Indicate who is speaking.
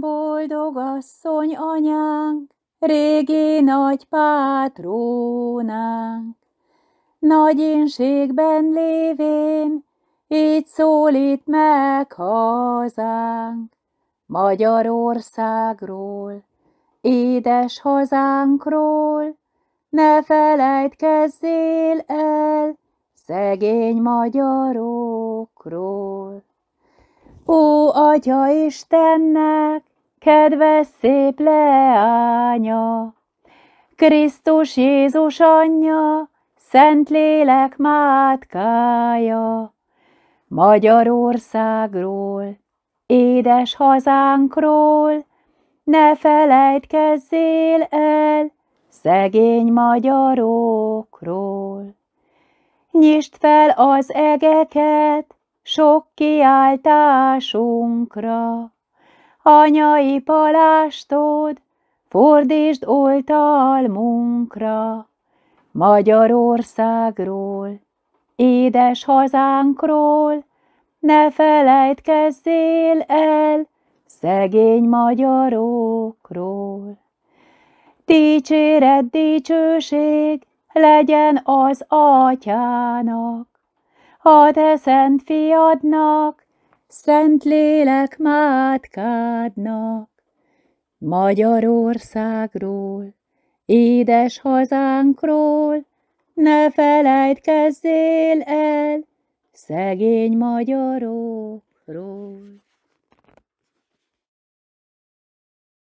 Speaker 1: boldog asszony anyánk, régi nagy pátrónánk. Nagy énségben lévén, így szólít meg hazánk, Magyarországról, édes hazánkról, ne felejtkezzél el szegény magyarokról. Ó, Atya Istennek, kedves szép leánya, Krisztus Jézus anyja, Szent lélek mátkája, Magyarországról, édes hazánkról, ne felejtkezzél el szegény magyarokról. Nyisd fel az egeket sok kiáltásunkra, anyai palástod, fordítsd oltalmunkra. Magyarországról, édes hazánkról, ne felejtkezzél el szegény magyarokról. Dicséred dicsőség legyen az atyának, a te szent fiadnak, Szent lélek mátkádnak, Magyarországról, édes hazánkról, ne felejtkezzél el, szegény magyarokról.